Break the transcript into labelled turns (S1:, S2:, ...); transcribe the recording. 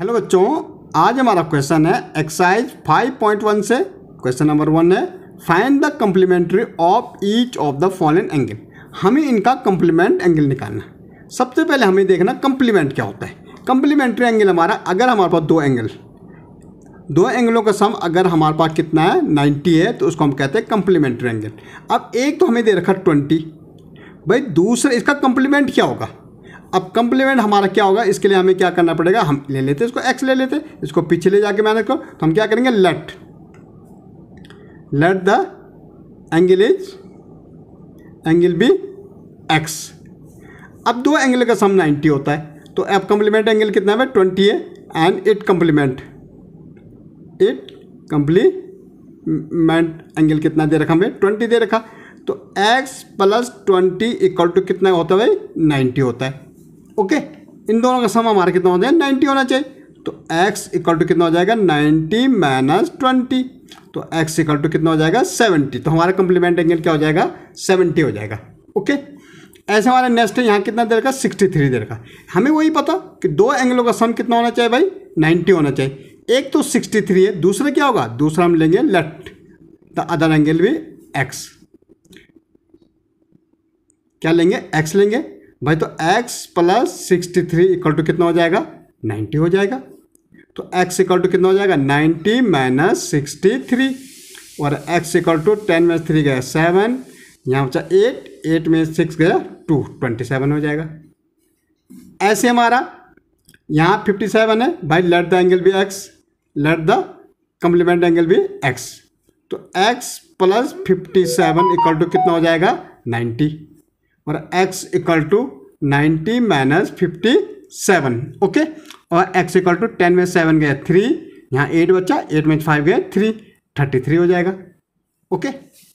S1: hello बच्चों आज हमारा क्वेश्चन है एक्सरसाइज 5.1 से क्वेश्चन नंबर वन है find the complementary of each of the following angle हमें इनका कम्प्लीमेंट एंगल निकालना सबसे पहले हमें देखना कम्प्लीमेंट क्या होता है कम्प्लीमेंट्री एंगल हमारा अगर हमारे पास दो एंगल दो एंगलों का सम अगर हमारे पास कितना है 90 है तो उसको हम कहते हैं कम्प्लीमेंट्री एंगल अब एक तो हमें दे रखा ट्वेंटी भाई दूसरा इसका कम्प्लीमेंट क्या होगा अब कंप्लीमेंट हमारा क्या होगा इसके लिए हमें क्या करना पड़ेगा हम ले लेते इसको एक्स ले लेते इसको पीछे ले जाके मैंने को तो हम क्या करेंगे let let the angle is angle be x अब दो एंगल का सम 90 होता है तो अब कम्प्लीमेंट एंगल कितना है ट्वेंटी है and it complement it complement angle कितना दे रखा हमें ट्वेंटी दे रखा तो x plus twenty equal to कितना होता है भाई नाइन्टी होता है ओके इन दोनों का समा हमारा कितना हो जाएगा नाइन्टी होना चाहिए तो x इक्वल टू कितना हो जाएगा नाइन्टी माइनस ट्वेंटी तो x इक्वल टू कितना हो जाएगा सेवेंटी तो हमारा कंप्लीमेंट एंगल क्या हो जाएगा सेवेंटी हो जाएगा ओके ऐसे हमारा नेक्स्ट है यहाँ कितना देर का सिक्सटी थ्री देर का हमें वही पता कि दो एंगलों का सम कितना होना चाहिए भाई नाइन्टी होना चाहिए एक तो सिक्सटी थ्री है दूसरा क्या होगा दूसरा हम लेंगे let the other angle be x क्या लेंगे एक्स लेंगे भाई तो x plus sixty three equal to कितना हो जाएगा 90 हो जाएगा तो x इक्वल टू कितना हो जाएगा 90 माइनस सिक्सटी थ्री और x equal to ten minus three गया सेवन यहाँ बचा एट एट में सिक्स गया टू ट्वेंटी सेवन हो जाएगा ऐसे हमारा यहाँ फिफ्टी सेवन है भाई let the angle be x let the complement angle be x तो x plus fifty seven equal to कितना हो जाएगा नाइन्टी और x equal to ninety minus fifty seven okay और x इक्वल टू टेन में seven गया three यहाँ eight बच्चा एट में फाइव गया थ्री थर्टी थ्री हो जाएगा ओके